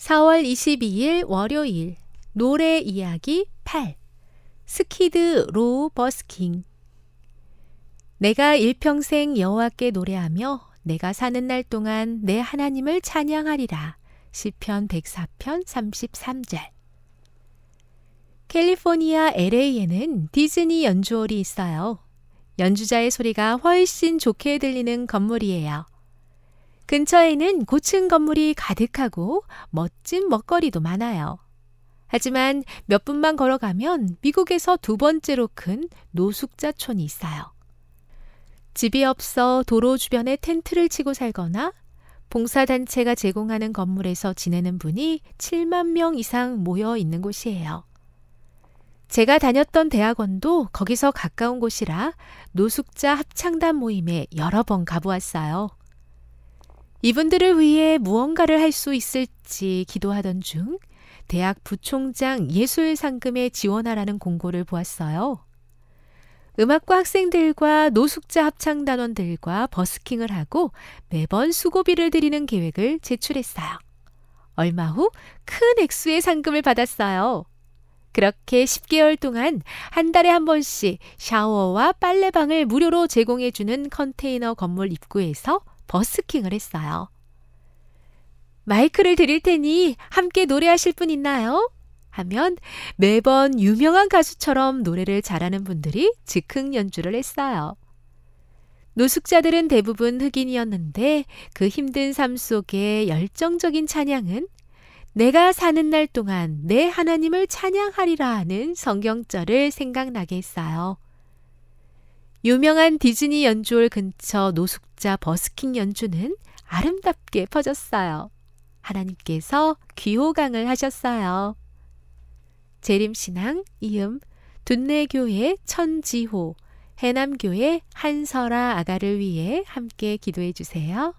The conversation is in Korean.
4월 22일 월요일 노래 이야기 8 스키드 로우 버스킹 내가 일평생 여호와께 노래하며 내가 사는 날 동안 내 하나님을 찬양하리라. 시편 104편 33절 캘리포니아 LA에는 디즈니 연주홀이 있어요. 연주자의 소리가 훨씬 좋게 들리는 건물이에요. 근처에는 고층 건물이 가득하고 멋진 먹거리도 많아요. 하지만 몇 분만 걸어가면 미국에서 두 번째로 큰 노숙자촌이 있어요. 집이 없어 도로 주변에 텐트를 치고 살거나 봉사단체가 제공하는 건물에서 지내는 분이 7만 명 이상 모여 있는 곳이에요. 제가 다녔던 대학원도 거기서 가까운 곳이라 노숙자 합창단 모임에 여러 번 가보았어요. 이분들을 위해 무언가를 할 수 있을지 기도하던 중 대학 부총장 예술 상금에 지원하라는 공고를 보았어요. 음악과 학생들과 노숙자 합창단원들과 버스킹을 하고 매번 수고비를 드리는 계획을 제출했어요. 얼마 후 큰 액수의 상금을 받았어요. 그렇게 10개월 동안 한 달에 한 번씩 샤워와 빨래방을 무료로 제공해주는 컨테이너 건물 입구에서 버스킹을 했어요. 마이크를 드릴 테니 함께 노래하실 분 있나요? 하면 매번 유명한 가수처럼 노래를 잘하는 분들이 즉흥 연주를 했어요. 노숙자들은 대부분 흑인이었는데 그 힘든 삶 속에 열정적인 찬양은 내가 사는 날 동안 내 하나님을 찬양하리라 하는 성경절을 생각나게 했어요. 유명한 디즈니 연주홀 근처 노숙 자 각자 버스킹 연주는 아름답게 퍼졌어요. 하나님께서 귀호강을 하셨어요. 재림신앙 이음 둔내교회 천지호 해남교회 한설아 아가를 위해 함께 기도해 주세요.